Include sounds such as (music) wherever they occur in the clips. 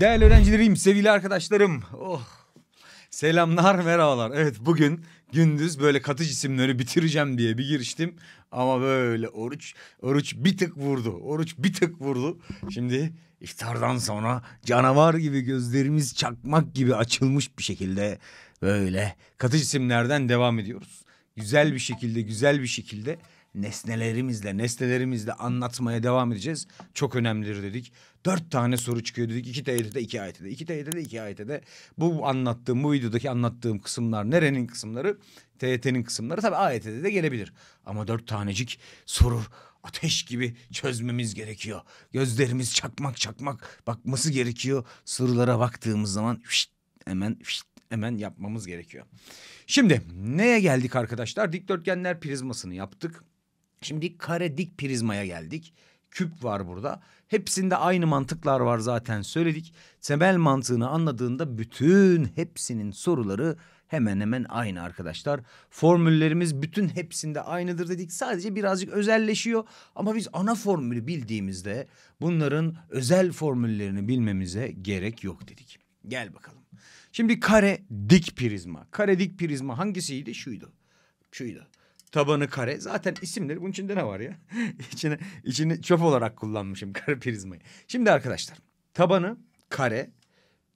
Değerli öğrencilerim, sevgili arkadaşlarım. Oh. Selamlar, merhabalar. Evet bugün gündüz böyle katı cisimleri bitireceğim diye bir giriştim. Ama böyle oruç, oruç bir tık vurdu. Oruç bir tık vurdu. Şimdi iftardan sonra canavar gibi gözlerimiz çakmak gibi açılmış bir şekilde böyle katı cisimlerden devam ediyoruz. Güzel bir şekilde, güzel bir şekilde nesnelerimizle, nesnelerimizle anlatmaya devam edeceğiz. Çok önemlidir dedik. Dört tane soru çıkıyor dedik. İki TYT'de, iki AYT'de. İki TYT'de, iki AYT'de. Bu anlattığım, bu videodaki anlattığım kısımlar nerenin kısımları? TYT'nin kısımları. Tabii AYT'de de gelebilir. Ama dört tanecik soru ateş gibi çözmemiz gerekiyor. Gözlerimiz çakmak çakmak bakması gerekiyor. Sorulara baktığımız zaman şişt, hemen şişt, hemen yapmamız gerekiyor. Şimdi neye geldik arkadaşlar? Dikdörtgenler prizmasını yaptık. Şimdi kare dik prizmaya geldik küp var burada. Hepsinde aynı mantıklar var zaten söyledik. Temel mantığını anladığında bütün hepsinin soruları hemen hemen aynı arkadaşlar. Formüllerimiz bütün hepsinde aynıdır dedik. Sadece birazcık özelleşiyor ama biz ana formülü bildiğimizde bunların özel formüllerini bilmemize gerek yok dedik. Gel bakalım. Şimdi kare dik prizma. Kare dik prizma hangisiydi? Şuydu. Şuydu tabanı kare. Zaten isimleri bunun içinde ne var ya? (laughs) içine, içini çöp olarak kullanmışım (laughs) kare prizmayı. Şimdi arkadaşlar tabanı kare.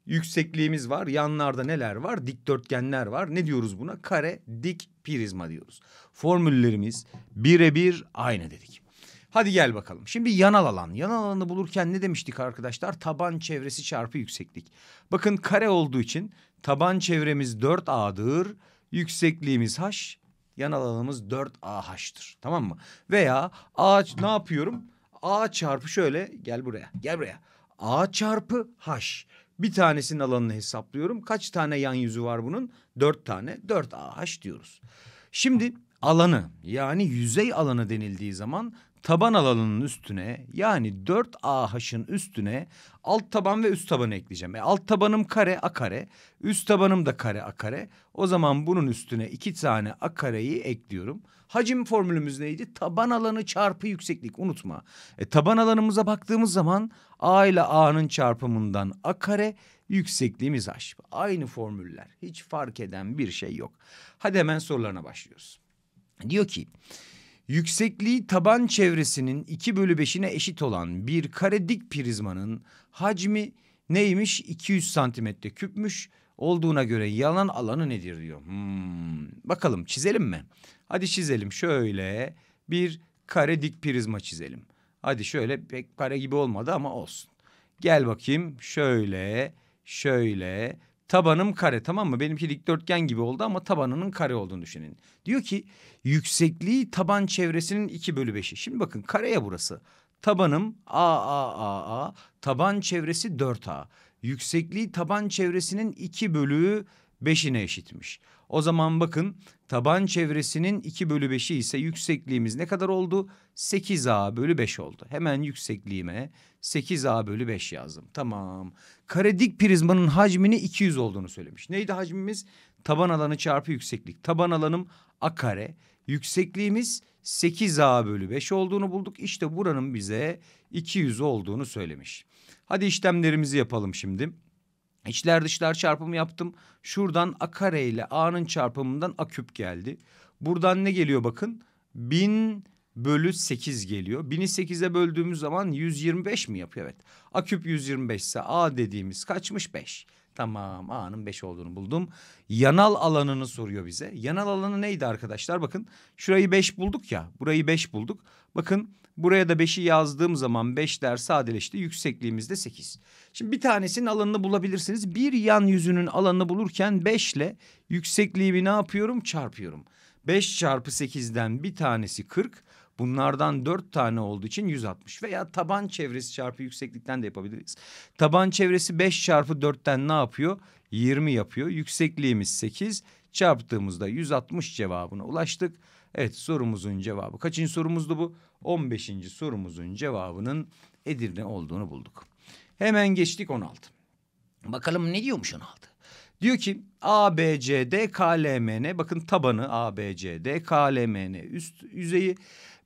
Yüksekliğimiz var. Yanlarda neler var? Dikdörtgenler var. Ne diyoruz buna? Kare, dik, prizma diyoruz. Formüllerimiz birebir aynı dedik. Hadi gel bakalım. Şimdi yanal alan. Yanal alanı bulurken ne demiştik arkadaşlar? Taban çevresi çarpı yükseklik. Bakın kare olduğu için taban çevremiz 4A'dır. Yüksekliğimiz H yan alanımız 4AH'tır. Tamam mı? Veya A ne yapıyorum? A çarpı şöyle gel buraya gel buraya. A çarpı H. Bir tanesinin alanını hesaplıyorum. Kaç tane yan yüzü var bunun? Dört tane. Dört AH diyoruz. Şimdi alanı yani yüzey alanı denildiği zaman taban alanının üstüne yani 4AH'ın üstüne alt taban ve üst tabanı ekleyeceğim. E alt tabanım kare a kare, üst tabanım da kare a kare. O zaman bunun üstüne iki tane a kareyi ekliyorum. Hacim formülümüz neydi? Taban alanı çarpı yükseklik unutma. E, taban alanımıza baktığımız zaman a ile a'nın çarpımından a kare yüksekliğimiz h. Aynı formüller hiç fark eden bir şey yok. Hadi hemen sorularına başlıyoruz. Diyor ki Yüksekliği taban çevresinin 2 bölü 5'ine eşit olan bir kare dik prizmanın hacmi neymiş? 200 santimetre küpmüş olduğuna göre yalan alanı nedir diyor. Hmm. Bakalım çizelim mi? Hadi çizelim şöyle bir kare dik prizma çizelim. Hadi şöyle pek kare gibi olmadı ama olsun. Gel bakayım şöyle şöyle Tabanım kare tamam mı? Benimki dikdörtgen gibi oldu ama tabanının kare olduğunu düşünün. Diyor ki yüksekliği taban çevresinin iki bölü beşi. Şimdi bakın kareye burası. Tabanım A A A A. Taban çevresi dört A. Yüksekliği taban çevresinin iki bölü beşine eşitmiş. O zaman bakın taban çevresinin 2 bölü 5'i ise yüksekliğimiz ne kadar oldu? 8a bölü 5 oldu. Hemen yüksekliğime 8a bölü 5 yazdım. Tamam. Kare dik prizmanın hacmini 200 olduğunu söylemiş. Neydi hacmimiz? Taban alanı çarpı yükseklik. Taban alanım a kare. Yüksekliğimiz 8a bölü 5 olduğunu bulduk. İşte buranın bize 200 olduğunu söylemiş. Hadi işlemlerimizi yapalım şimdi. İçler dışlar çarpımı yaptım. Şuradan a kare ile a'nın çarpımından a küp geldi. Buradan ne geliyor bakın? 1000 bölü 8 geliyor. 1000'i 8'e böldüğümüz zaman 125 mi yapıyor? Evet. A küp 125 ise a dediğimiz kaçmış 5. Tamam A'nın 5 olduğunu buldum. Yanal alanını soruyor bize. Yanal alanı neydi arkadaşlar? Bakın şurayı 5 bulduk ya. Burayı 5 bulduk. Bakın Buraya da 5'i yazdığım zaman 5 der sadeleşti. Yüksekliğimiz de 8. Şimdi bir tanesinin alanını bulabilirsiniz. Bir yan yüzünün alanını bulurken 5 ile yüksekliğimi ne yapıyorum? Çarpıyorum. 5 çarpı 8'den bir tanesi 40. Bunlardan dört tane olduğu için 160 veya taban çevresi çarpı yükseklikten de yapabiliriz. Taban çevresi 5 çarpı dörtten ne yapıyor? 20 yapıyor. Yüksekliğimiz 8 çarptığımızda 160 cevabına ulaştık. Evet sorumuzun cevabı. Kaçıncı sorumuzdu bu? 15. sorumuzun cevabının Edirne olduğunu bulduk. Hemen geçtik 16. Bakalım ne diyormuş 16. Diyor ki A B C D K L ABCD KLMN bakın tabanı A B C D K L ABCD KLMN üst yüzeyi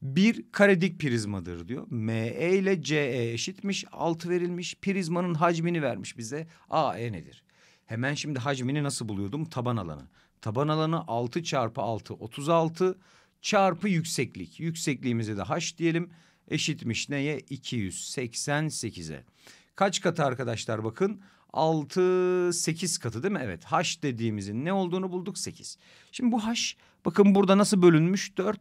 bir karedik prizmadır diyor. M E ile C E eşitmiş, Altı verilmiş. Prizmanın hacmini vermiş bize. A E nedir? Hemen şimdi hacmini nasıl buluyordum? Taban alanı. Taban alanı 6 çarpı 6 36 çarpı yükseklik. yüksekliğimizi de h diyelim. Eşitmiş neye? 288'e. Kaç katı arkadaşlar bakın? 6 8 katı değil mi? Evet. H dediğimizin ne olduğunu bulduk 8. Şimdi bu H bakın burada nasıl bölünmüş? 4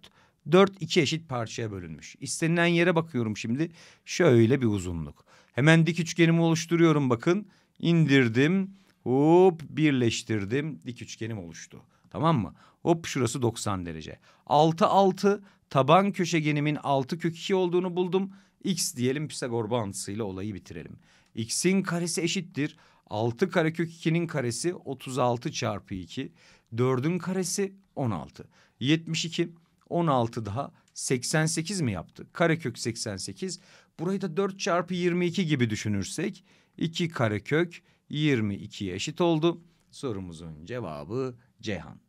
4 iki eşit parçaya bölünmüş. İstenilen yere bakıyorum şimdi. Şöyle bir uzunluk. Hemen dik üçgenimi oluşturuyorum bakın. İndirdim. Hop birleştirdim. Dik üçgenim oluştu. Tamam mı? Hop şurası 90 derece. 6 6 taban köşegenimin 6 kök 2 olduğunu buldum. X diyelim Pisagor bağıntısıyla olayı bitirelim. X'in karesi eşittir. 6 karekök 2'nin karesi 36 çarpı 2. 4'ün karesi 16. 72 16 daha 88 mi yaptı? Karekök 88. Burayı da 4 çarpı 22 gibi düşünürsek 2 karekök 22'ye eşit oldu. Sorumuzun cevabı Ceyhan.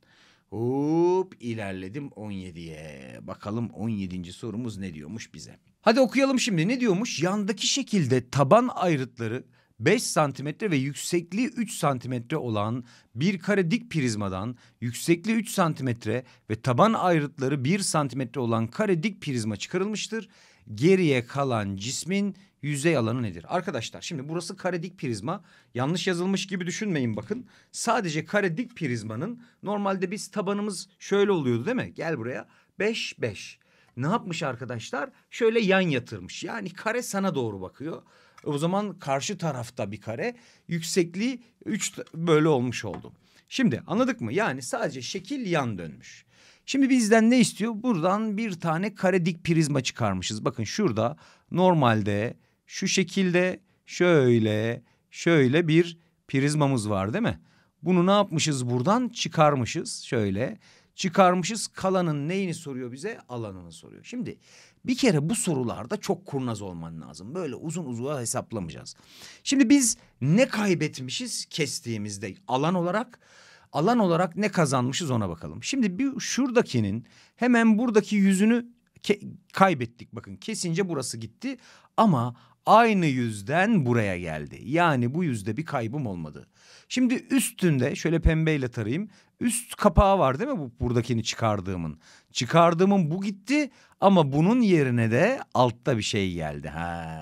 Hop ilerledim 17'ye. Bakalım 17. sorumuz ne diyormuş bize. Hadi okuyalım şimdi ne diyormuş? Yandaki şekilde taban ayrıtları 5 santimetre ve yüksekliği 3 santimetre olan bir kare dik prizmadan yüksekliği 3 santimetre ve taban ayrıtları 1 santimetre olan kare dik prizma çıkarılmıştır geriye kalan cismin yüzey alanı nedir? Arkadaşlar şimdi burası kare dik prizma. Yanlış yazılmış gibi düşünmeyin bakın. Sadece kare dik prizmanın normalde biz tabanımız şöyle oluyordu değil mi? Gel buraya. 5-5. Ne yapmış arkadaşlar? Şöyle yan yatırmış. Yani kare sana doğru bakıyor. O zaman karşı tarafta bir kare yüksekliği 3 böyle olmuş oldu. Şimdi anladık mı? Yani sadece şekil yan dönmüş. Şimdi bizden ne istiyor? Buradan bir tane kare dik prizma çıkarmışız. Bakın şurada normalde şu şekilde şöyle şöyle bir prizmamız var değil mi? Bunu ne yapmışız buradan? Çıkarmışız şöyle. Çıkarmışız kalanın neyini soruyor bize? Alanını soruyor. Şimdi bir kere bu sorularda çok kurnaz olman lazım. Böyle uzun uzun hesaplamayacağız. Şimdi biz ne kaybetmişiz kestiğimizde alan olarak alan olarak ne kazanmışız ona bakalım. Şimdi bir şuradakinin hemen buradaki yüzünü kaybettik bakın kesince burası gitti ama aynı yüzden buraya geldi. Yani bu yüzde bir kaybım olmadı. Şimdi üstünde şöyle pembeyle tarayayım. Üst kapağı var değil mi bu buradakini çıkardığımın? Çıkardığımın bu gitti ama bunun yerine de altta bir şey geldi. Ha.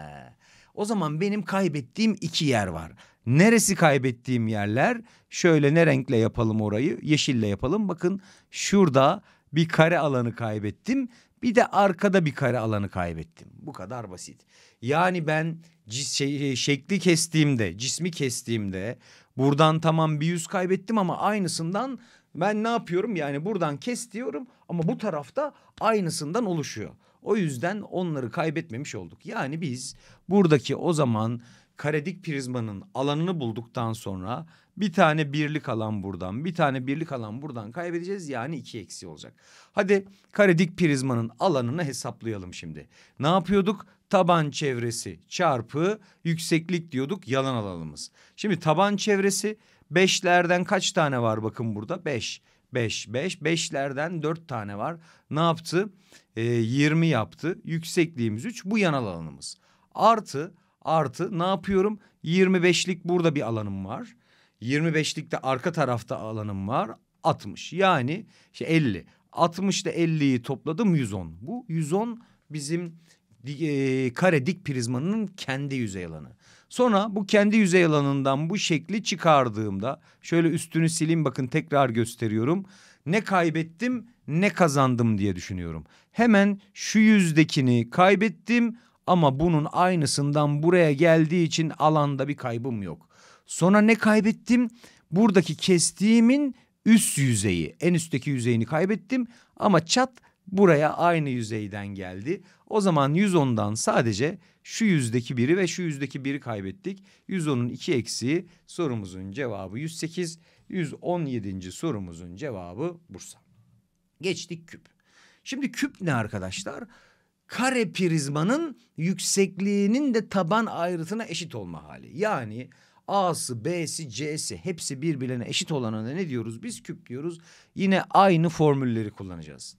O zaman benim kaybettiğim iki yer var. Neresi kaybettiğim yerler? Şöyle ne renkle yapalım orayı? Yeşille yapalım. Bakın şurada bir kare alanı kaybettim. Bir de arkada bir kare alanı kaybettim. Bu kadar basit. Yani ben şey, e, şekli kestiğimde, cismi kestiğimde buradan tamam bir yüz kaybettim ama aynısından ben ne yapıyorum? Yani buradan kes diyorum ama bu tarafta aynısından oluşuyor. O yüzden onları kaybetmemiş olduk. Yani biz buradaki o zaman karedik prizmanın alanını bulduktan sonra bir tane birlik alan buradan, bir tane birlik alan buradan kaybedeceğiz. Yani iki eksi olacak. Hadi karedik prizmanın alanını hesaplayalım şimdi. Ne yapıyorduk? Taban çevresi çarpı yükseklik diyorduk yalan alanımız. Şimdi taban çevresi beşlerden kaç tane var bakın burada? Beş. Beş, beş. Beşlerden dört tane var. Ne yaptı? Ee, yirmi 20 yaptı. Yüksekliğimiz üç. Bu yan alanımız. Artı Artı ne yapıyorum? 25'lik burada bir alanım var. de arka tarafta alanım var. 60 yani işte 50. 60 ile 50'yi topladım 110. Bu 110 bizim e, kare dik prizmanın kendi yüzey alanı. Sonra bu kendi yüzey alanından bu şekli çıkardığımda şöyle üstünü silin. bakın tekrar gösteriyorum. Ne kaybettim ne kazandım diye düşünüyorum. Hemen şu yüzdekini kaybettim ama bunun aynısından buraya geldiği için alanda bir kaybım yok. Sonra ne kaybettim? Buradaki kestiğimin üst yüzeyi, en üstteki yüzeyini kaybettim ama çat buraya aynı yüzeyden geldi. O zaman 110'dan sadece şu yüzdeki biri ve şu yüzdeki biri kaybettik. 110'un iki eksiği sorumuzun cevabı 108. 117. sorumuzun cevabı Bursa. Geçtik küp. Şimdi küp ne arkadaşlar? Arkadaşlar kare prizmanın yüksekliğinin de taban ayrıtına eşit olma hali. Yani A'sı, B'si, C'si hepsi birbirine eşit olana ne diyoruz? Biz küp diyoruz. Yine aynı formülleri kullanacağız.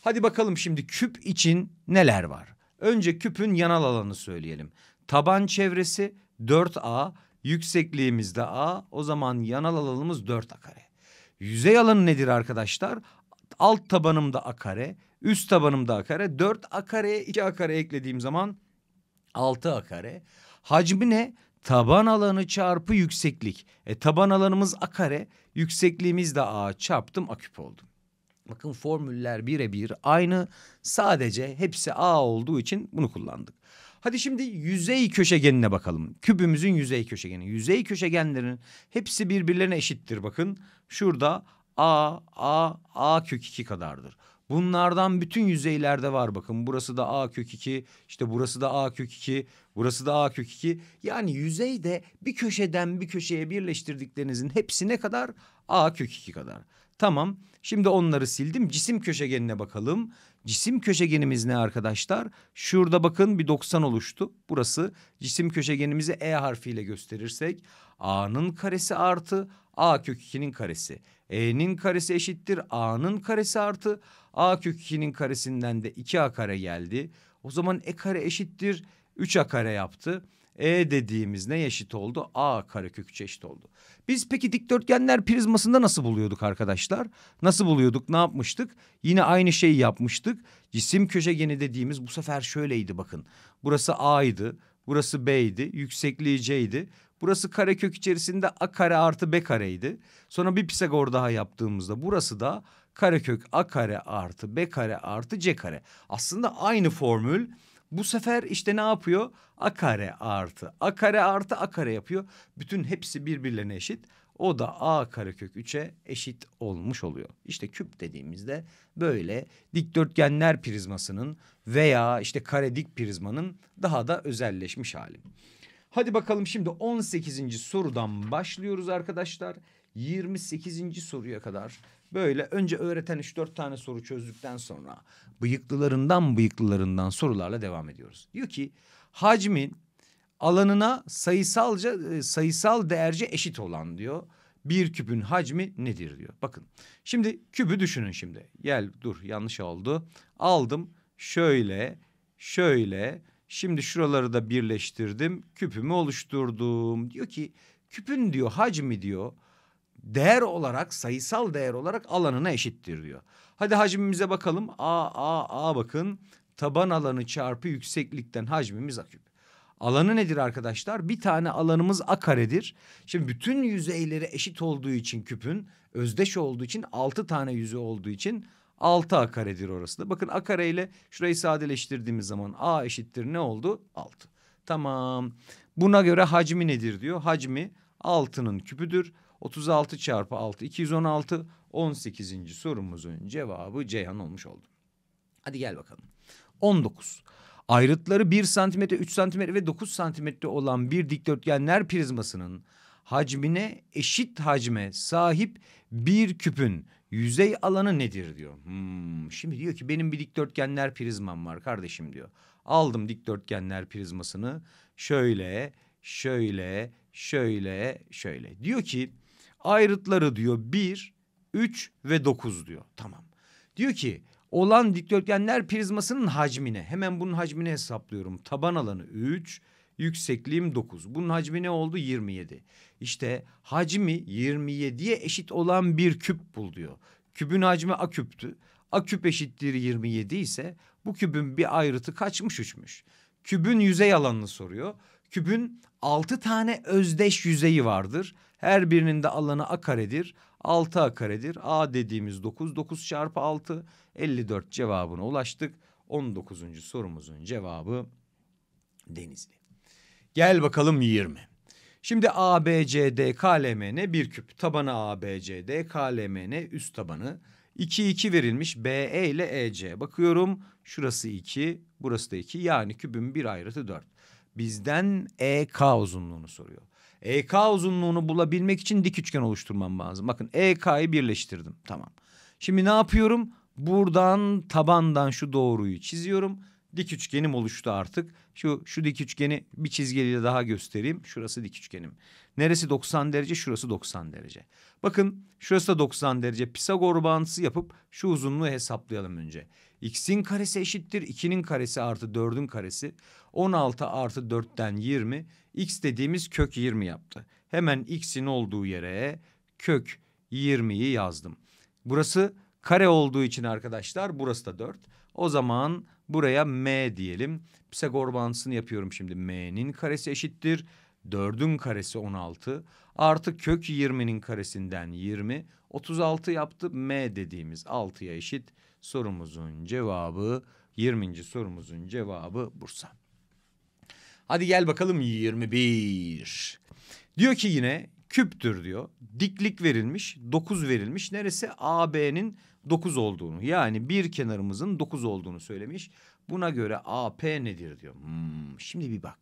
Hadi bakalım şimdi küp için neler var? Önce küpün yanal alanı söyleyelim. Taban çevresi 4A, yüksekliğimiz de A. O zaman yanal alanımız 4A kare. Yüzey alanı nedir arkadaşlar? Alt tabanım da A kare, Üst tabanım da a kare. 4 a kareye 2 a kare eklediğim zaman 6 a kare. Hacmi ne? Taban alanı çarpı yükseklik. E, taban alanımız a kare. Yüksekliğimiz de a çarptım a küp oldum. Bakın formüller birebir aynı. Sadece hepsi a olduğu için bunu kullandık. Hadi şimdi yüzey köşegenine bakalım. Kübümüzün yüzey köşegeni. Yüzey köşegenlerin hepsi birbirlerine eşittir bakın. Şurada a, a, a kök 2 kadardır. Bunlardan bütün yüzeylerde var bakın. Burası da A kök 2, işte burası da A kök 2, burası da A kök 2. Yani yüzeyde bir köşeden bir köşeye birleştirdiklerinizin hepsine kadar A kök 2 kadar. Tamam şimdi onları sildim. Cisim köşegenine bakalım. Cisim köşegenimiz ne arkadaşlar? Şurada bakın bir 90 oluştu. Burası cisim köşegenimizi E harfiyle gösterirsek A'nın karesi artı a kök 2'nin karesi. E'nin karesi eşittir a'nın karesi artı a kök 2'nin karesinden de 2a kare geldi. O zaman e kare eşittir 3a kare yaptı. E dediğimiz ne eşit oldu? A kare kök 3 eşit oldu. Biz peki dikdörtgenler prizmasında nasıl buluyorduk arkadaşlar? Nasıl buluyorduk? Ne yapmıştık? Yine aynı şeyi yapmıştık. Cisim köşegeni dediğimiz bu sefer şöyleydi bakın. Burası A'ydı. Burası B'ydi. Yüksekliği C'ydi. Burası karekök içerisinde A kare artı B kareydi. Sonra bir Pisagor daha yaptığımızda burası da karekök A kare artı B kare artı C kare. Aslında aynı formül. Bu sefer işte ne yapıyor? A kare artı A kare artı A kare yapıyor. Bütün hepsi birbirlerine eşit. O da A karekök 3'e eşit olmuş oluyor. İşte küp dediğimizde böyle dikdörtgenler prizmasının veya işte kare dik prizmanın daha da özelleşmiş hali. Hadi bakalım şimdi 18. sorudan başlıyoruz arkadaşlar. 28. soruya kadar böyle önce öğreten 3-4 tane soru çözdükten sonra bıyıklılarından bıyıklılarından sorularla devam ediyoruz. Diyor ki hacmin alanına sayısalca e, sayısal değerce eşit olan diyor. Bir küpün hacmi nedir diyor. Bakın şimdi kübü düşünün şimdi. Gel dur yanlış oldu. Aldım şöyle, şöyle, şimdi şuraları da birleştirdim, küpümü oluşturdum. Diyor ki küpün diyor hacmi diyor değer olarak sayısal değer olarak alanına eşittir diyor. Hadi hacmimize bakalım. A A A bakın taban alanı çarpı yükseklikten hacmimiz A küp. Alanı nedir arkadaşlar? Bir tane alanımız A karedir. Şimdi bütün yüzeyleri eşit olduğu için küpün özdeş olduğu için altı tane yüzey olduğu için 6 a karedir orası da. Bakın a kare ile şurayı sadeleştirdiğimiz zaman a eşittir ne oldu? 6. Tamam. Buna göre hacmi nedir diyor. Hacmi 6'nın küpüdür. 36 çarpı 6 216 18. sorumuzun cevabı Ceyhan olmuş oldu. Hadi gel bakalım. 19. Ayrıtları 1 santimetre, 3 santimetre ve 9 santimetre olan bir dikdörtgenler prizmasının hacmine eşit hacme sahip bir küpün Yüzey alanı nedir diyor. Hmm, şimdi diyor ki benim bir dikdörtgenler prizmam var kardeşim diyor. Aldım dikdörtgenler prizmasını şöyle şöyle şöyle şöyle. Diyor ki ayrıtları diyor bir, üç ve dokuz diyor. Tamam. Diyor ki olan dikdörtgenler prizmasının hacmine hemen bunun hacmini hesaplıyorum. Taban alanı üç, yüksekliğim 9. Bunun hacmi ne oldu? 27. İşte hacmi 27'ye eşit olan bir küp bul diyor. Kübün hacmi a küptü. A küp eşittir 27 ise bu kübün bir ayrıtı kaçmış üçmüş. Kübün yüzey alanını soruyor. Kübün altı tane özdeş yüzeyi vardır. Her birinin de alanı a karedir. 6 a karedir. A dediğimiz 9. 9 çarpı 6 54 cevabına ulaştık. 19. sorumuzun cevabı Denizli. Gel bakalım 20. Şimdi ABCD KLMN bir küp. Tabanı ABCD KLMN üst tabanı. 2 2 verilmiş BE ile EC. Bakıyorum şurası 2, burası da 2. Yani kübün bir ayrıtı 4. Bizden EK uzunluğunu soruyor. EK uzunluğunu bulabilmek için dik üçgen oluşturmam lazım. Bakın EK'yı birleştirdim. Tamam. Şimdi ne yapıyorum? Buradan tabandan şu doğruyu çiziyorum dik üçgenim oluştu artık. Şu şu dik üçgeni bir çizgiyle daha göstereyim. Şurası dik üçgenim. Neresi 90 derece? Şurası 90 derece. Bakın şurası da 90 derece. Pisagor bağıntısı yapıp şu uzunluğu hesaplayalım önce. X'in karesi eşittir 2'nin karesi artı 4'ün karesi. 16 artı 4'ten 20. X dediğimiz kök 20 yaptı. Hemen X'in olduğu yere kök 20'yi yazdım. Burası kare olduğu için arkadaşlar burası da 4. O zaman Buraya m diyelim. Pisagor bağıntısını yapıyorum şimdi. m'nin karesi eşittir. 4'ün karesi 16 artı kök 20'nin karesinden 20 36 yaptı m dediğimiz 6'ya eşit sorumuzun cevabı 20. sorumuzun cevabı Bursa. Hadi gel bakalım 21. Diyor ki yine küptür diyor. Diklik verilmiş, 9 verilmiş. Neresi? AB'nin 9 olduğunu yani bir kenarımızın 9 olduğunu söylemiş. Buna göre AP nedir diyor. Hmm, şimdi bir bak.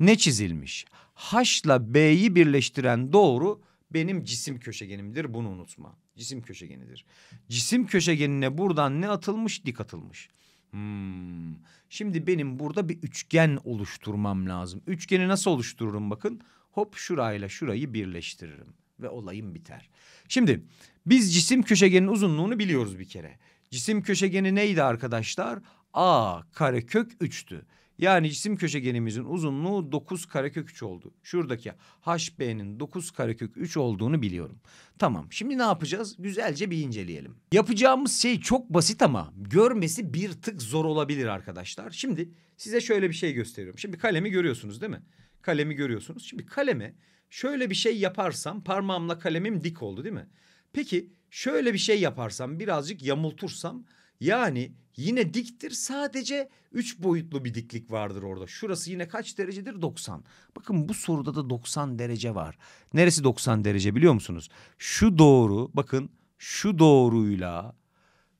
Ne çizilmiş? H'la B'yi birleştiren doğru benim cisim köşegenimdir bunu unutma. Cisim köşegenidir. Cisim köşegenine buradan ne atılmış? Dik atılmış. Hmm. Şimdi benim burada bir üçgen oluşturmam lazım. Üçgeni nasıl oluştururum bakın. Hop şurayla şurayı birleştiririm ve olayım biter. Şimdi biz cisim köşegenin uzunluğunu biliyoruz bir kere. Cisim köşegeni neydi arkadaşlar? A karekök 3'tü. Yani cisim köşegenimizin uzunluğu 9 karekök 3 oldu. Şuradaki HB'nin 9 karekök 3 olduğunu biliyorum. Tamam şimdi ne yapacağız? Güzelce bir inceleyelim. Yapacağımız şey çok basit ama görmesi bir tık zor olabilir arkadaşlar. Şimdi size şöyle bir şey gösteriyorum. Şimdi kalemi görüyorsunuz değil mi? Kalemi görüyorsunuz. Şimdi kalem'i şöyle bir şey yaparsam parmağımla kalemim dik oldu değil mi? Peki şöyle bir şey yaparsam birazcık yamultursam yani yine diktir sadece üç boyutlu bir diklik vardır orada. Şurası yine kaç derecedir? 90. Bakın bu soruda da 90 derece var. Neresi 90 derece biliyor musunuz? Şu doğru bakın şu doğruyla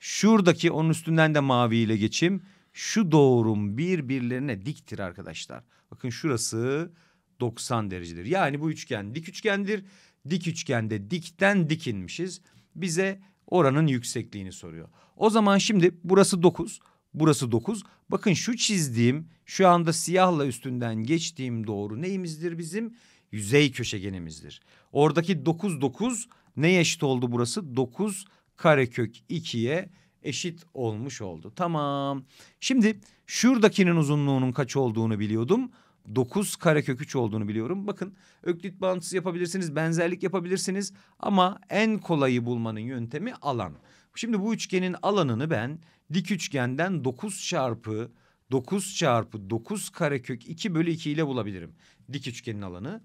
şuradaki onun üstünden de maviyle geçim. Şu doğrum birbirlerine diktir arkadaşlar. Bakın şurası 90 derecedir. Yani bu üçgen dik üçgendir. Dik üçgende dikten dikinmişiz. Bize oranın yüksekliğini soruyor. O zaman şimdi burası 9, burası 9. Bakın şu çizdiğim, şu anda siyahla üstünden geçtiğim doğru neyimizdir bizim? Yüzey köşegenimizdir. Oradaki 9 9 neye eşit oldu burası? 9 karekök 2'ye eşit olmuş oldu. Tamam. Şimdi şuradakinin uzunluğunun kaç olduğunu biliyordum. 9 karekök 3 olduğunu biliyorum. Bakın öklit bağıntısı yapabilirsiniz, benzerlik yapabilirsiniz ama en kolayı bulmanın yöntemi alan. Şimdi bu üçgenin alanını ben dik üçgenden 9 çarpı 9 çarpı 9 karekök 2 bölü 2 ile bulabilirim. Dik üçgenin alanı.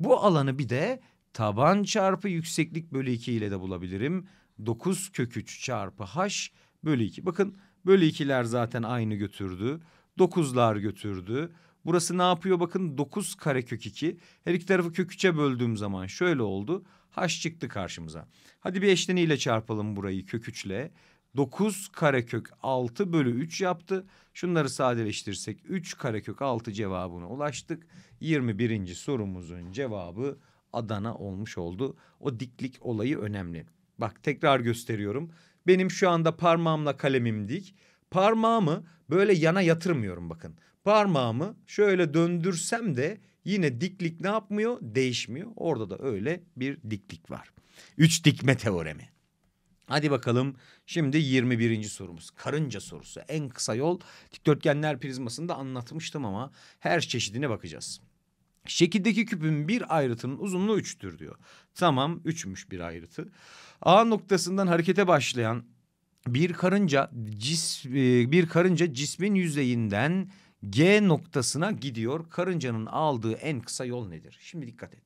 Bu alanı bir de taban çarpı yükseklik bölü 2 ile de bulabilirim. 9 kök 3 çarpı h bölü 2. Bakın bölü 2'ler zaten aynı götürdü. 9'lar götürdü. Burası ne yapıyor bakın 9 kare kök 2. Her iki tarafı kök 3'e böldüğüm zaman şöyle oldu. H çıktı karşımıza. Hadi bir eşleniyle çarpalım burayı kök 3 ile. 9 karekök 6 bölü 3 yaptı. Şunları sadeleştirsek 3 karekök 6 cevabına ulaştık. 21. sorumuzun cevabı Adana olmuş oldu. O diklik olayı önemli. Bak tekrar gösteriyorum. Benim şu anda parmağımla kalemim dik. Parmağımı böyle yana yatırmıyorum bakın parmağımı şöyle döndürsem de yine diklik ne yapmıyor? Değişmiyor. Orada da öyle bir diklik var. Üç dikme teoremi. Hadi bakalım şimdi 21. sorumuz karınca sorusu en kısa yol dikdörtgenler prizmasında anlatmıştım ama her çeşidine bakacağız. Şekildeki küpün bir ayrıtının uzunluğu üçtür diyor. Tamam üçmüş bir ayrıtı. A noktasından harekete başlayan bir karınca cis, e, bir karınca cismin yüzeyinden G noktasına gidiyor. Karıncanın aldığı en kısa yol nedir? Şimdi dikkat et.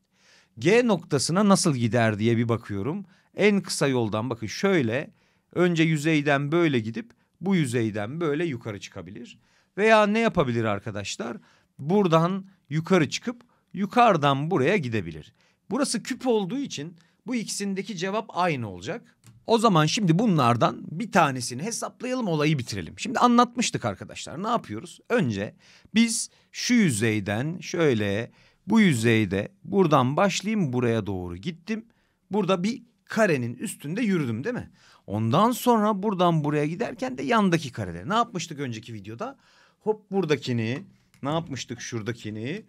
G noktasına nasıl gider diye bir bakıyorum. En kısa yoldan bakın şöyle önce yüzeyden böyle gidip bu yüzeyden böyle yukarı çıkabilir. Veya ne yapabilir arkadaşlar? Buradan yukarı çıkıp yukarıdan buraya gidebilir. Burası küp olduğu için bu ikisindeki cevap aynı olacak. O zaman şimdi bunlardan bir tanesini hesaplayalım olayı bitirelim. Şimdi anlatmıştık arkadaşlar ne yapıyoruz? Önce biz şu yüzeyden şöyle bu yüzeyde buradan başlayayım buraya doğru gittim. Burada bir karenin üstünde yürüdüm değil mi? Ondan sonra buradan buraya giderken de yandaki karede. Ne yapmıştık önceki videoda? Hop buradakini, ne yapmıştık şuradakini?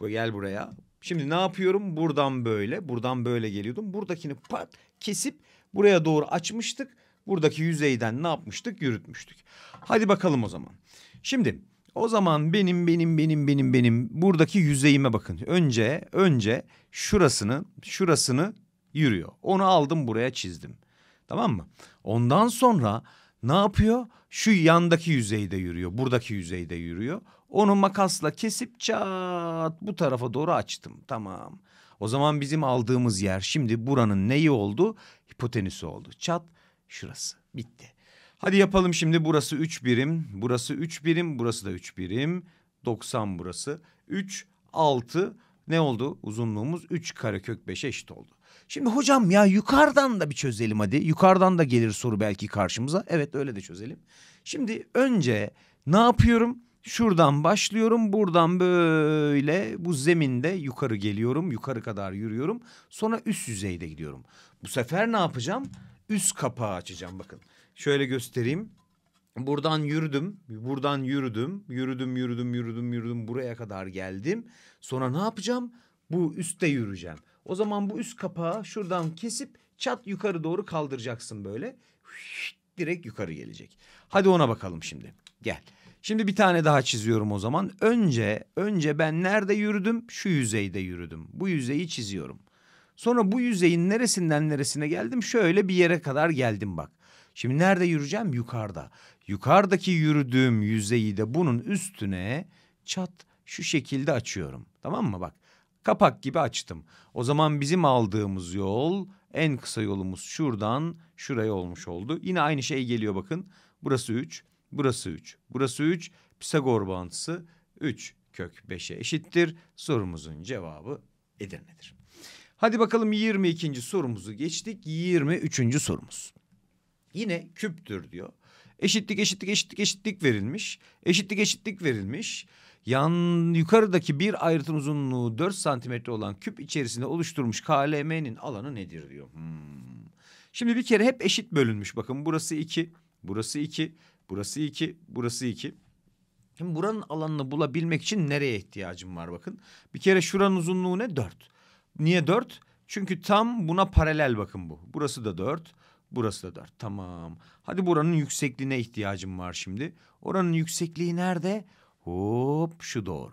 Gel buraya. Şimdi ne yapıyorum? Buradan böyle, buradan böyle geliyordum. Buradakini pat kesip Buraya doğru açmıştık. Buradaki yüzeyden ne yapmıştık? Yürütmüştük. Hadi bakalım o zaman. Şimdi o zaman benim benim benim benim benim buradaki yüzeyime bakın. Önce önce şurasını şurasını yürüyor. Onu aldım buraya çizdim. Tamam mı? Ondan sonra ne yapıyor? Şu yandaki yüzeyde yürüyor. Buradaki yüzeyde yürüyor. Onu makasla kesip çat bu tarafa doğru açtım. Tamam. O zaman bizim aldığımız yer şimdi buranın neyi oldu? Hipotenüsü oldu. Çat şurası bitti. Hadi yapalım şimdi burası 3 birim, burası 3 birim, burası da 3 birim. 90 burası. 3, 6, ne oldu? Uzunluğumuz 3 karekök beşe eşit oldu. Şimdi hocam ya yukarıdan da bir çözelim hadi. Yukarıdan da gelir soru belki karşımıza. Evet öyle de çözelim. Şimdi önce ne yapıyorum? Şuradan başlıyorum buradan böyle bu zeminde yukarı geliyorum yukarı kadar yürüyorum sonra üst yüzeyde gidiyorum. Bu sefer ne yapacağım? Üst kapağı açacağım bakın. Şöyle göstereyim. Buradan yürüdüm, buradan yürüdüm, yürüdüm, yürüdüm, yürüdüm, yürüdüm buraya kadar geldim. Sonra ne yapacağım? Bu üstte yürüyeceğim. O zaman bu üst kapağı şuradan kesip çat yukarı doğru kaldıracaksın böyle. Direkt yukarı gelecek. Hadi ona bakalım şimdi. Gel. Şimdi bir tane daha çiziyorum o zaman. Önce önce ben nerede yürüdüm? Şu yüzeyde yürüdüm. Bu yüzeyi çiziyorum. Sonra bu yüzeyin neresinden neresine geldim? Şöyle bir yere kadar geldim bak. Şimdi nerede yürüyeceğim? Yukarıda. Yukarıdaki yürüdüğüm yüzeyi de bunun üstüne çat şu şekilde açıyorum. Tamam mı bak? Kapak gibi açtım. O zaman bizim aldığımız yol en kısa yolumuz şuradan şuraya olmuş oldu. Yine aynı şey geliyor bakın. Burası üç. Burası 3. Burası 3. Pisagor bağıntısı 3 kök 5'e eşittir. Sorumuzun cevabı Edirne'dir. Hadi bakalım 22. sorumuzu geçtik. 23. sorumuz. Yine küptür diyor. Eşitlik eşitlik eşitlik eşitlik verilmiş. Eşitlik eşitlik verilmiş. Yan yukarıdaki bir ayrıtın uzunluğu 4 santimetre olan küp içerisinde oluşturmuş KLM'nin alanı nedir diyor. Hmm. Şimdi bir kere hep eşit bölünmüş. Bakın burası 2, burası 2. Burası iki, burası iki. Şimdi buranın alanını bulabilmek için nereye ihtiyacım var bakın. Bir kere şuranın uzunluğu ne? Dört. Niye dört? Çünkü tam buna paralel bakın bu. Burası da dört. Burası da dört. Tamam. Hadi buranın yüksekliğine ihtiyacım var şimdi. Oranın yüksekliği nerede? Hop şu doğru.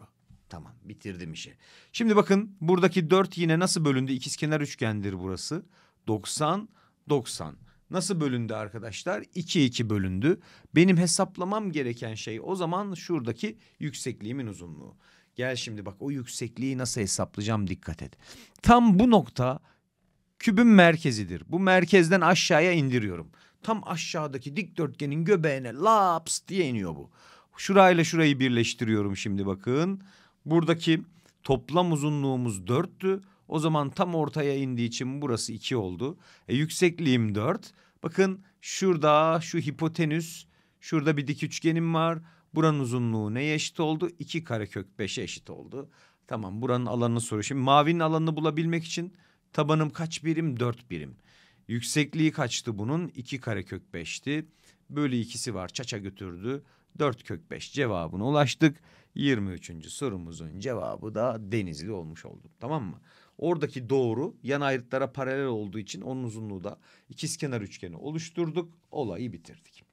Tamam bitirdim işi. Şimdi bakın buradaki dört yine nasıl bölündü? İkizkenar üçgendir burası. 90, 90. Nasıl bölündü arkadaşlar? 2-2 bölündü. Benim hesaplamam gereken şey o zaman şuradaki yüksekliğimin uzunluğu. Gel şimdi bak o yüksekliği nasıl hesaplayacağım dikkat et. Tam bu nokta kübün merkezidir. Bu merkezden aşağıya indiriyorum. Tam aşağıdaki dikdörtgenin göbeğine laps diye iniyor bu. Şurayla şurayı birleştiriyorum şimdi bakın. Buradaki toplam uzunluğumuz dörttü. O zaman tam ortaya indiği için burası 2 oldu. E, yüksekliğim 4. Bakın şurada şu hipotenüs, şurada bir dik üçgenim var. Buranın uzunluğu neye eşit oldu? 2 karekök 5'e eşit oldu. Tamam buranın alanını soruyor. Şimdi mavinin alanını bulabilmek için tabanım kaç birim? 4 birim. Yüksekliği kaçtı bunun? 2 karekök 5'ti. Böyle ikisi var. Çaça götürdü. 4 kök 5 cevabına ulaştık. 23. sorumuzun cevabı da Denizli olmuş oldu. Tamam mı? Oradaki doğru yan ayrıtlara paralel olduğu için onun uzunluğu da ikizkenar üçgeni oluşturduk. Olayı bitirdik.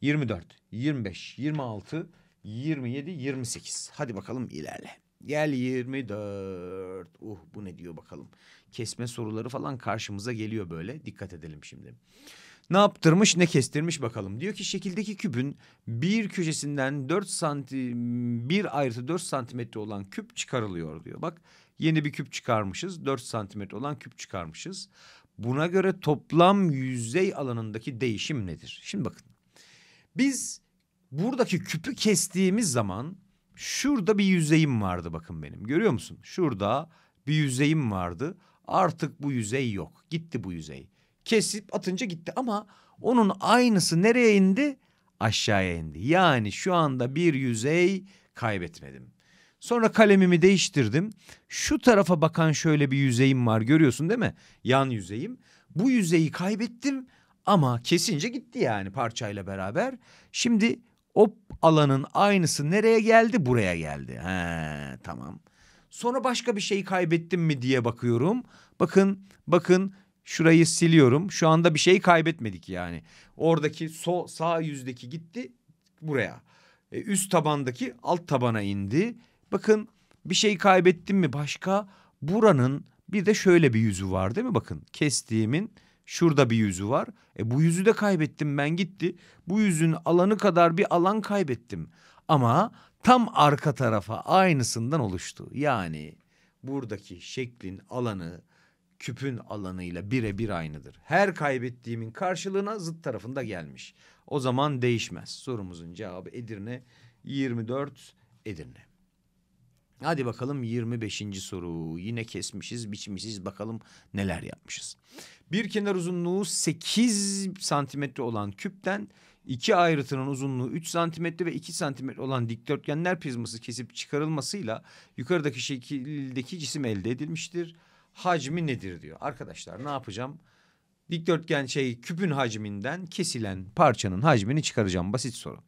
24, 25, 26, 27, 28. Hadi bakalım ilerle. Gel 24. Uh bu ne diyor bakalım. Kesme soruları falan karşımıza geliyor böyle. Dikkat edelim şimdi. Ne yaptırmış ne kestirmiş bakalım. Diyor ki şekildeki kübün bir köşesinden 4 santim bir ayrıtı 4 santimetre olan küp çıkarılıyor diyor. Bak Yeni bir küp çıkarmışız. 4 santimetre olan küp çıkarmışız. Buna göre toplam yüzey alanındaki değişim nedir? Şimdi bakın. Biz buradaki küpü kestiğimiz zaman şurada bir yüzeyim vardı bakın benim. Görüyor musun? Şurada bir yüzeyim vardı. Artık bu yüzey yok. Gitti bu yüzey. Kesip atınca gitti ama onun aynısı nereye indi? Aşağıya indi. Yani şu anda bir yüzey kaybetmedim. Sonra kalemimi değiştirdim. Şu tarafa bakan şöyle bir yüzeyim var görüyorsun değil mi? Yan yüzeyim. Bu yüzeyi kaybettim ama kesince gitti yani parçayla beraber. Şimdi o alanın aynısı nereye geldi? Buraya geldi. He, tamam. Sonra başka bir şey kaybettim mi diye bakıyorum. Bakın bakın şurayı siliyorum. Şu anda bir şey kaybetmedik yani. Oradaki sol sağ yüzdeki gitti buraya. E, üst tabandaki alt tabana indi. Bakın bir şey kaybettim mi başka? Buranın bir de şöyle bir yüzü var değil mi? Bakın kestiğimin şurada bir yüzü var. E bu yüzü de kaybettim ben gitti. Bu yüzün alanı kadar bir alan kaybettim. Ama tam arka tarafa aynısından oluştu. Yani buradaki şeklin alanı küpün alanıyla birebir aynıdır. Her kaybettiğimin karşılığına zıt tarafında gelmiş. O zaman değişmez. Sorumuzun cevabı Edirne 24 Edirne. Hadi bakalım 25. soru. Yine kesmişiz, biçmişiz. Bakalım neler yapmışız. Bir kenar uzunluğu 8 santimetre olan küpten iki ayrıtının uzunluğu 3 santimetre ve 2 santimetre olan dikdörtgenler prizması kesip çıkarılmasıyla yukarıdaki şekildeki cisim elde edilmiştir. Hacmi nedir diyor. Arkadaşlar ne yapacağım? dikdörtgen şey küpün hacminden kesilen parçanın hacmini çıkaracağım. Basit soru.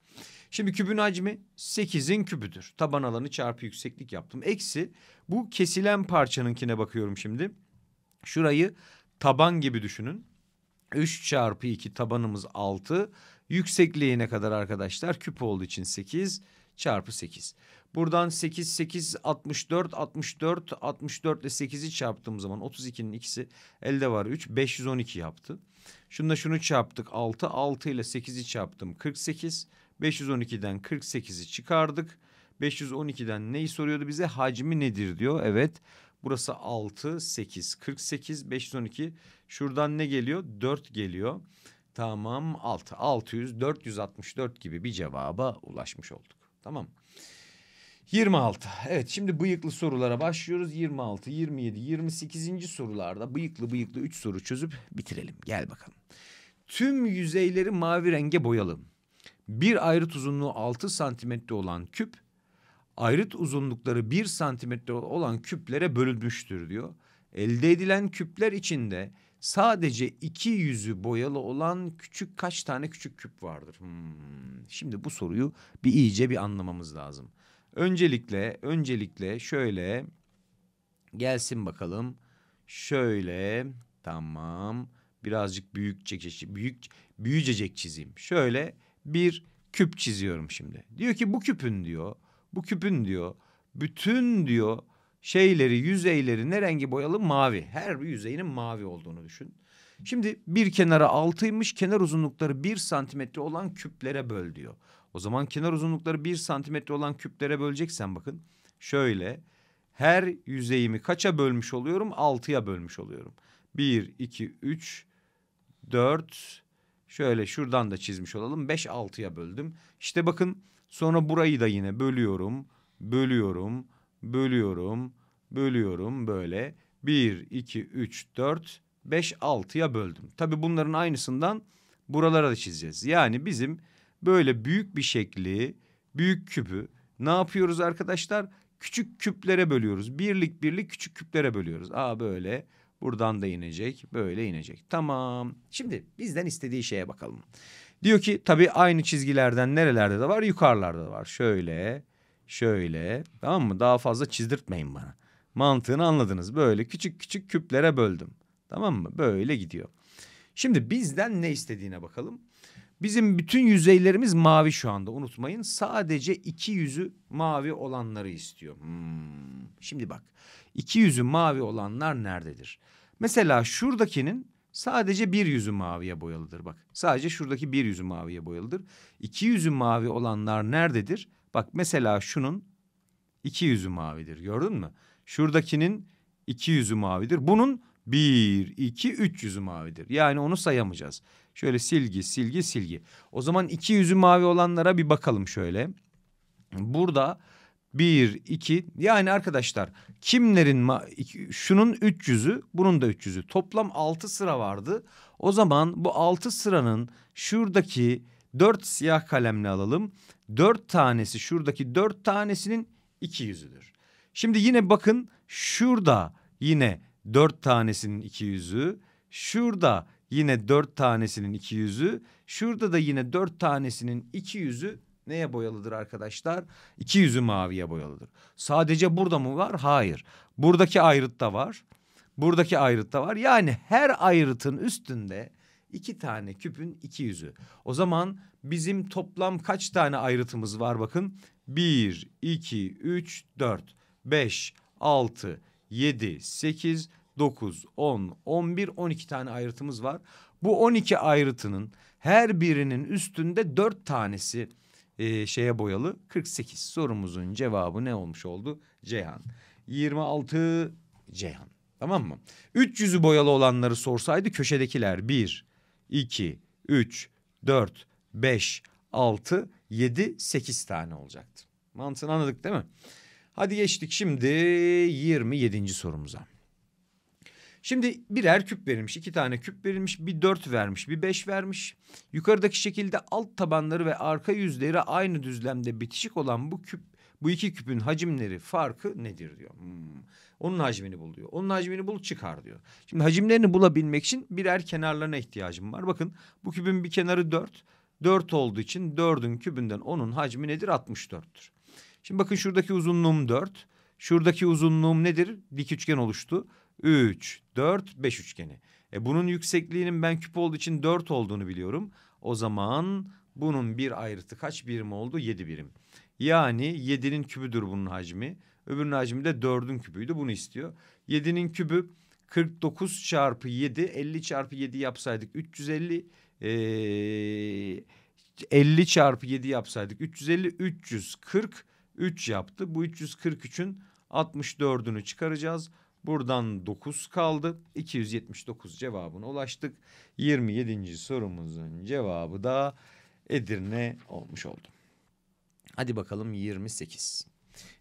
Şimdi kübün hacmi 8'in kübüdür. Taban alanı çarpı yükseklik yaptım. Eksi bu kesilen parçanınkine bakıyorum şimdi. Şurayı taban gibi düşünün. 3 çarpı 2 tabanımız 6. Yüksekliği ne kadar arkadaşlar? Küp olduğu için 8 çarpı 8. Buradan 8, 8, 64, 64, 64 ile 8'i çarptığım zaman 32'nin ikisi elde var 3, 512 yaptı. Şununla şunu çarptık 6, 6 ile 8'i çarptım 48, 512'den 48'i çıkardık. 512'den neyi soruyordu bize? Hacmi nedir diyor. Evet burası 6, 8, 48, 512. Şuradan ne geliyor? 4 geliyor. Tamam 6, 600, 464 gibi bir cevaba ulaşmış olduk. Tamam mı? 26. Evet şimdi bıyıklı sorulara başlıyoruz. 26, 27, 28. sorularda bıyıklı bıyıklı 3 soru çözüp bitirelim. Gel bakalım. Tüm yüzeyleri mavi renge boyalım. Bir ayrıt uzunluğu 6 santimetre olan küp ayrıt uzunlukları 1 santimetre olan küplere bölünmüştür diyor. Elde edilen küpler içinde sadece iki yüzü boyalı olan küçük kaç tane küçük küp vardır? Hmm. Şimdi bu soruyu bir iyice bir anlamamız lazım. Öncelikle öncelikle şöyle gelsin bakalım. Şöyle tamam. Birazcık büyük çekici büyük büyücecek çizeyim. Şöyle bir küp çiziyorum şimdi. Diyor ki bu küpün diyor. Bu küpün diyor. Bütün diyor şeyleri, yüzeyleri ne rengi boyalı? Mavi. Her bir yüzeyinin mavi olduğunu düşün. Şimdi bir kenara altıymış, kenar uzunlukları bir santimetre olan küplere böl diyor. O zaman kenar uzunlukları bir santimetre olan küplere böleceksen bakın. Şöyle her yüzeyimi kaça bölmüş oluyorum? Altıya bölmüş oluyorum. Bir, iki, üç, dört. Şöyle şuradan da çizmiş olalım. Beş, altıya böldüm. İşte bakın sonra burayı da yine bölüyorum. Bölüyorum. Bölüyorum. Bölüyorum böyle. Bir, iki, üç, dört, beş, altıya böldüm. Tabii bunların aynısından buralara da çizeceğiz. Yani bizim böyle büyük bir şekli, büyük kübü, ne yapıyoruz arkadaşlar? Küçük küplere bölüyoruz. Birlik birlik küçük küplere bölüyoruz. Aa böyle buradan da inecek, böyle inecek. Tamam. Şimdi bizden istediği şeye bakalım. Diyor ki tabii aynı çizgilerden nerelerde de var? Yukarılarda da var. Şöyle, şöyle. Tamam mı? Daha fazla çizdirtmeyin bana. Mantığını anladınız. Böyle küçük küçük küplere böldüm. Tamam mı? Böyle gidiyor. Şimdi bizden ne istediğine bakalım. Bizim bütün yüzeylerimiz mavi şu anda unutmayın. Sadece iki yüzü mavi olanları istiyor. Hmm. Şimdi bak iki yüzü mavi olanlar nerededir? Mesela şuradakinin sadece bir yüzü maviye boyalıdır bak. Sadece şuradaki bir yüzü maviye boyalıdır. İki yüzü mavi olanlar nerededir? Bak mesela şunun iki yüzü mavidir gördün mü? Şuradakinin iki yüzü mavidir. Bunun bir, iki, üç yüzü mavidir. Yani onu sayamayacağız. Şöyle silgi, silgi, silgi. O zaman iki yüzü mavi olanlara bir bakalım şöyle. Burada bir, iki yani arkadaşlar kimlerin iki, şunun üç yüzü bunun da üç yüzü toplam altı sıra vardı. O zaman bu altı sıranın şuradaki dört siyah kalemle alalım. Dört tanesi şuradaki dört tanesinin iki yüzüdür. Şimdi yine bakın şurada yine dört tanesinin iki yüzü. Şurada Yine dört tanesinin iki yüzü. Şurada da yine dört tanesinin iki yüzü neye boyalıdır arkadaşlar? İki yüzü maviye boyalıdır. Sadece burada mı var? Hayır. Buradaki ayrıt da var. Buradaki ayrıt da var. Yani her ayrıtın üstünde iki tane küpün iki yüzü. O zaman bizim toplam kaç tane ayrıtımız var bakın. Bir, iki, üç, dört, beş, altı, yedi, sekiz, 9, 10, 11, 12 tane ayrıtımız var. Bu 12 ayrıtının her birinin üstünde 4 tanesi e, şeye boyalı. 48 sorumuzun cevabı ne olmuş oldu? Ceyhan. 26 Ceyhan. Tamam mı? 300'ü boyalı olanları sorsaydı köşedekiler 1, 2, 3, 4, 5, 6, 7, 8 tane olacaktı. Mantığını anladık değil mi? Hadi geçtik şimdi 27. sorumuza. Şimdi birer küp verilmiş. iki tane küp verilmiş. Bir dört vermiş. Bir beş vermiş. Yukarıdaki şekilde alt tabanları ve arka yüzleri aynı düzlemde bitişik olan bu küp bu iki küpün hacimleri farkı nedir diyor. Hmm. Onun hacmini buluyor, Onun hacmini bul çıkar diyor. Şimdi hacimlerini bulabilmek için birer kenarlarına ihtiyacım var. Bakın bu küpün bir kenarı dört. Dört olduğu için dördün kübünden onun hacmi nedir? 64'tür. Şimdi bakın şuradaki uzunluğum dört. Şuradaki uzunluğum nedir? Dik üçgen oluştu. 3, 4, 5 üçgeni. E bunun yüksekliğinin ben küp olduğu için 4 olduğunu biliyorum. O zaman bunun bir ayrıtı kaç birim oldu? 7 birim. Yani 7'nin kübüdür bunun hacmi. Öbürünün hacmi de 4'ün kübüydü. Bunu istiyor. 7'nin kübü 49 çarpı 7, 50 çarpı 7 yapsaydık 350. Ee, 50 çarpı 7 yapsaydık 350, 343 yaptı. Bu 343'ün 64'ünü çıkaracağız. Buradan 9 kaldı. 279 cevabına ulaştık. 27. sorumuzun cevabı da Edirne olmuş oldu. Hadi bakalım 28.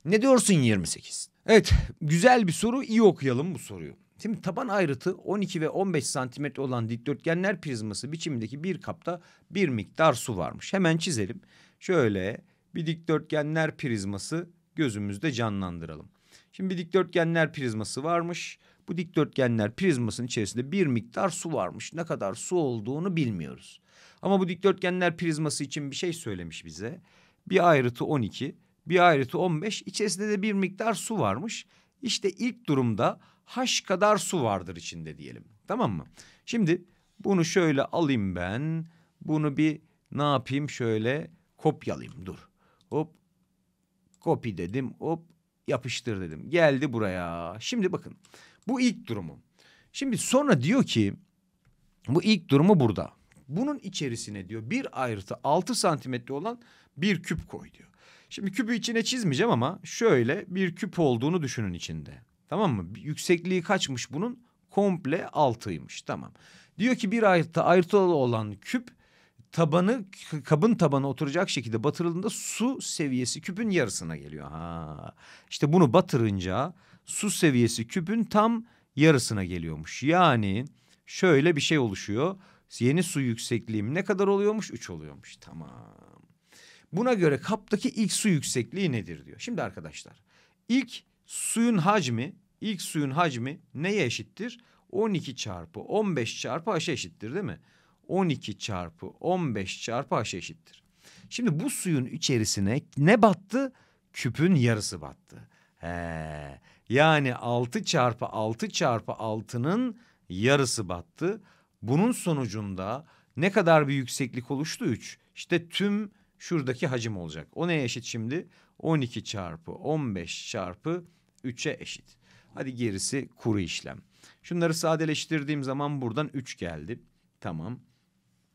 Ne diyorsun 28? Evet güzel bir soru iyi okuyalım bu soruyu. Şimdi taban ayrıtı 12 ve 15 santimetre olan dikdörtgenler prizması biçimindeki bir kapta bir miktar su varmış. Hemen çizelim. Şöyle bir dikdörtgenler prizması gözümüzde canlandıralım. Şimdi bir dikdörtgenler prizması varmış. Bu dikdörtgenler prizmasının içerisinde bir miktar su varmış. Ne kadar su olduğunu bilmiyoruz. Ama bu dikdörtgenler prizması için bir şey söylemiş bize. Bir ayrıtı 12, bir ayrıtı 15. İçerisinde de bir miktar su varmış. İşte ilk durumda H kadar su vardır içinde diyelim. Tamam mı? Şimdi bunu şöyle alayım ben. Bunu bir ne yapayım şöyle kopyalayayım dur. Hop. Copy dedim. Hop yapıştır dedim. Geldi buraya. Şimdi bakın bu ilk durumu. Şimdi sonra diyor ki bu ilk durumu burada. Bunun içerisine diyor bir ayrıtı altı santimetre olan bir küp koy diyor. Şimdi küpü içine çizmeyeceğim ama şöyle bir küp olduğunu düşünün içinde. Tamam mı? Yüksekliği kaçmış bunun? Komple altıymış. Tamam. Diyor ki bir ayrıtı ayrıtılı olan küp tabanı kabın tabanı oturacak şekilde batırıldığında su seviyesi küpün yarısına geliyor. Ha. İşte bunu batırınca su seviyesi küpün tam yarısına geliyormuş. Yani şöyle bir şey oluşuyor. Yeni su yüksekliğim ne kadar oluyormuş? Üç oluyormuş. Tamam. Buna göre kaptaki ilk su yüksekliği nedir diyor. Şimdi arkadaşlar ilk suyun hacmi ilk suyun hacmi neye eşittir? 12 çarpı 15 çarpı aşa eşittir değil mi? 12 çarpı 15 çarpı H eşittir. Şimdi bu suyun içerisine ne battı? Küpün yarısı battı. He. Yani 6 çarpı 6 çarpı 6'nın yarısı battı. Bunun sonucunda ne kadar bir yükseklik oluştu? 3. İşte tüm şuradaki hacim olacak. O neye eşit şimdi? 12 çarpı 15 çarpı 3'e eşit. Hadi gerisi kuru işlem. Şunları sadeleştirdiğim zaman buradan 3 geldi. Tamam.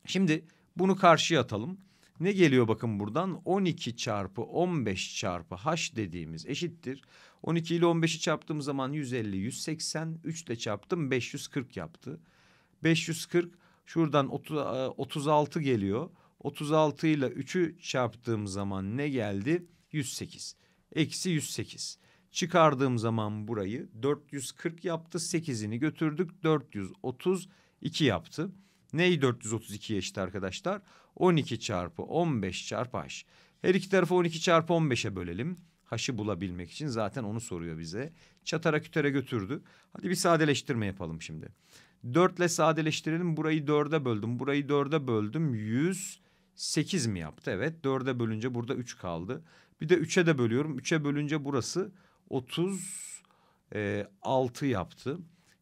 Şimdi bunu karşıya atalım. Ne geliyor bakın buradan 12 çarpı 15 çarpı h dediğimiz eşittir. 12 ile 15'i çarptığım zaman 150, 180, 3 ile çarptım 540 yaptı. 540 şuradan 30, 36 e, geliyor. 36 ile 3'ü çarptığım zaman ne geldi? 108. Eksi 108. Çıkardığım zaman burayı 440 yaptı. 8'ini götürdük 432 yaptı. Ne 432'ye eşit arkadaşlar? 12 çarpı 15 çarpı h. Her iki tarafı 12 çarpı 15'e bölelim. H'ı bulabilmek için zaten onu soruyor bize. Çatara kütere götürdü. Hadi bir sadeleştirme yapalım şimdi. 4 ile sadeleştirelim. Burayı 4'e böldüm. Burayı 4'e böldüm. 108 mi yaptı? Evet. 4'e bölünce burada 3 kaldı. Bir de 3'e de bölüyorum. 3'e bölünce burası 36 e, yaptı.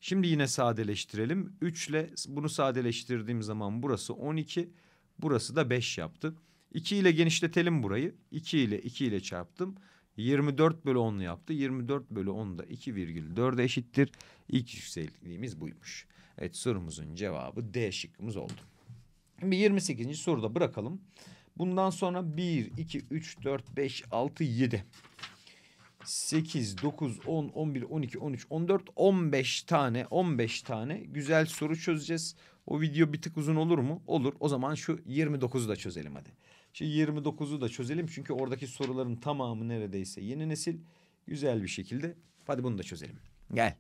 Şimdi yine sadeleştirelim. 3 ile bunu sadeleştirdiğim zaman burası 12. Burası da 5 yaptı. 2 ile genişletelim burayı. 2 ile 2 ile çarptım. 24 bölü 10 yaptı. 24 bölü 10 da 2,4 eşittir. İlk yüksekliğimiz buymuş. Evet sorumuzun cevabı D şıkkımız oldu. Şimdi 28. soruda bırakalım. Bundan sonra 1, 2, 3, 4, 5, 6, 7. 8, 9, 10, 11, 12, 13, 14, 15 tane 15 tane güzel soru çözeceğiz. O video bir tık uzun olur mu? Olur. O zaman şu 29'u da çözelim hadi. Şimdi 29'u da çözelim çünkü oradaki soruların tamamı neredeyse yeni nesil. Güzel bir şekilde. Hadi bunu da çözelim. Gel.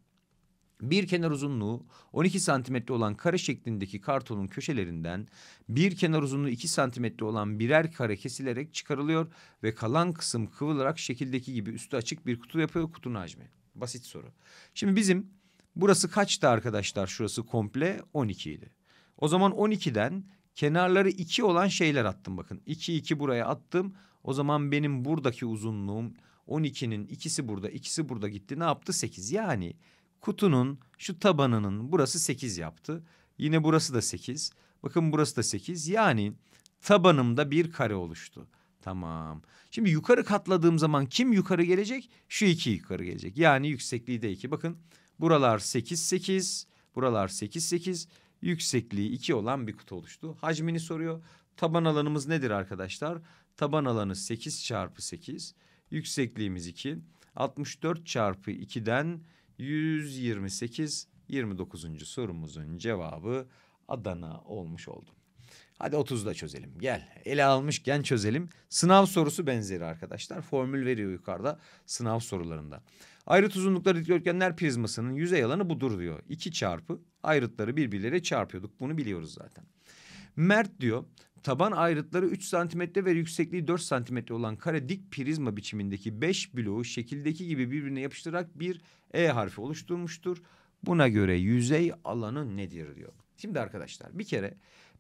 Bir kenar uzunluğu 12 santimetre olan kare şeklindeki kartonun köşelerinden bir kenar uzunluğu 2 santimetre olan birer kare kesilerek çıkarılıyor ve kalan kısım kıvılarak şekildeki gibi üstü açık bir kutu yapıyor kutunun hacmi. Basit soru. Şimdi bizim burası kaçtı arkadaşlar şurası komple 12 idi. O zaman 12'den kenarları 2 olan şeyler attım bakın. 2 2 buraya attım. O zaman benim buradaki uzunluğum 12'nin ikisi burada ikisi burada gitti ne yaptı 8 yani kutunun şu tabanının burası sekiz yaptı. Yine burası da sekiz. Bakın burası da sekiz. Yani tabanımda bir kare oluştu. Tamam. Şimdi yukarı katladığım zaman kim yukarı gelecek? Şu iki yukarı gelecek. Yani yüksekliği de iki. Bakın buralar sekiz sekiz. Buralar sekiz sekiz. Yüksekliği iki olan bir kutu oluştu. Hacmini soruyor. Taban alanımız nedir arkadaşlar? Taban alanı sekiz çarpı sekiz. Yüksekliğimiz iki. 64 çarpı 2'den 128 29. sorumuzun cevabı Adana olmuş oldu. Hadi da çözelim. Gel. Ele almışken çözelim. Sınav sorusu benzeri arkadaşlar. Formül veriyor yukarıda sınav sorularında. Ayrıt uzunlukları dikdörtgenler prizmasının yüzey alanı budur diyor. 2 çarpı ayrıtları birbirleriyle çarpıyorduk. Bunu biliyoruz zaten. Mert diyor taban ayrıtları 3 santimetre ve yüksekliği 4 santimetre olan kare dik prizma biçimindeki 5 bloğu şekildeki gibi birbirine yapıştırarak bir E harfi oluşturmuştur. Buna göre yüzey alanı nedir diyor. Şimdi arkadaşlar bir kere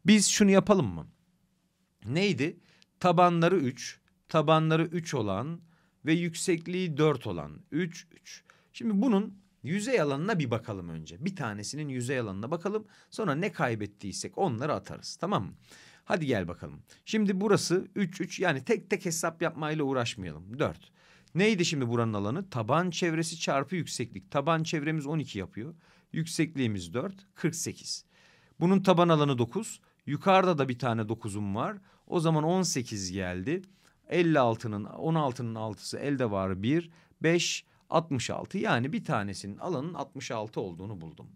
biz şunu yapalım mı? Neydi? Tabanları 3, tabanları 3 olan ve yüksekliği 4 olan 3 3. Şimdi bunun Yüzey alanına bir bakalım önce. Bir tanesinin yüzey alanına bakalım. Sonra ne kaybettiysek onları atarız. Tamam mı? Hadi gel bakalım. Şimdi burası 3 3 yani tek tek hesap yapmayla uğraşmayalım. 4. Neydi şimdi buranın alanı? Taban çevresi çarpı yükseklik. Taban çevremiz 12 yapıyor. Yüksekliğimiz 4 48. Bunun taban alanı 9. Yukarıda da bir tane 9'um var. O zaman 18 geldi. 56'nın 16'nın 6'sı elde var 1. 5 66 yani bir tanesinin alanın 66 olduğunu buldum.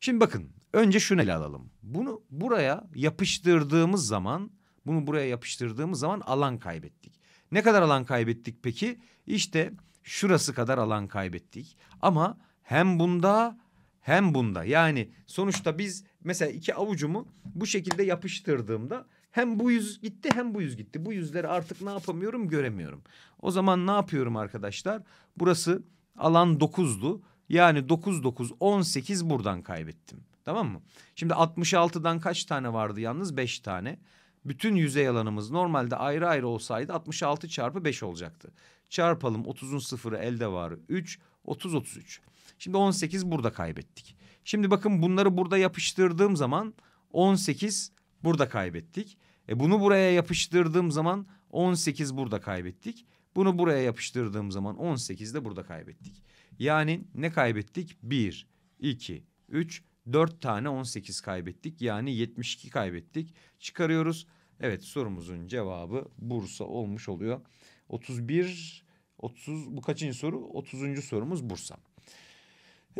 Şimdi bakın önce şunu ele alalım. Bunu buraya yapıştırdığımız zaman bunu buraya yapıştırdığımız zaman alan kaybettik. Ne kadar alan kaybettik peki? İşte şurası kadar alan kaybettik. Ama hem bunda hem bunda yani sonuçta biz Mesela iki avucumu bu şekilde yapıştırdığımda hem bu yüz gitti hem bu yüz gitti. Bu yüzleri artık ne yapamıyorum göremiyorum. O zaman ne yapıyorum arkadaşlar? Burası alan dokuzdu. Yani dokuz dokuz on sekiz buradan kaybettim. Tamam mı? Şimdi 66'dan kaç tane vardı yalnız? beş tane. Bütün yüzey alanımız normalde ayrı ayrı olsaydı 66 çarpı 5 olacaktı. Çarpalım 30'un sıfırı elde var 3, 30, 33. Şimdi 18 burada kaybettik. Şimdi bakın bunları burada yapıştırdığım zaman 18 burada kaybettik. E bunu buraya yapıştırdığım zaman 18 burada kaybettik. Bunu buraya yapıştırdığım zaman 18 de burada kaybettik. Yani ne kaybettik? 1, 2, 3, 4 tane 18 kaybettik. Yani 72 kaybettik. Çıkarıyoruz. Evet sorumuzun cevabı Bursa olmuş oluyor. 31, 30 bu kaçıncı soru? 30. sorumuz Bursa.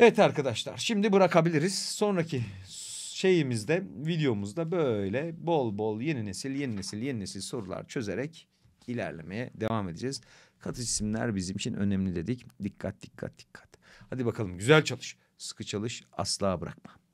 Evet arkadaşlar şimdi bırakabiliriz. Sonraki şeyimizde videomuzda böyle bol bol yeni nesil yeni nesil yeni nesil sorular çözerek ilerlemeye devam edeceğiz. katı cisimler bizim için önemli dedik. Dikkat dikkat dikkat. Hadi bakalım güzel çalış. Sıkı çalış asla bırakma.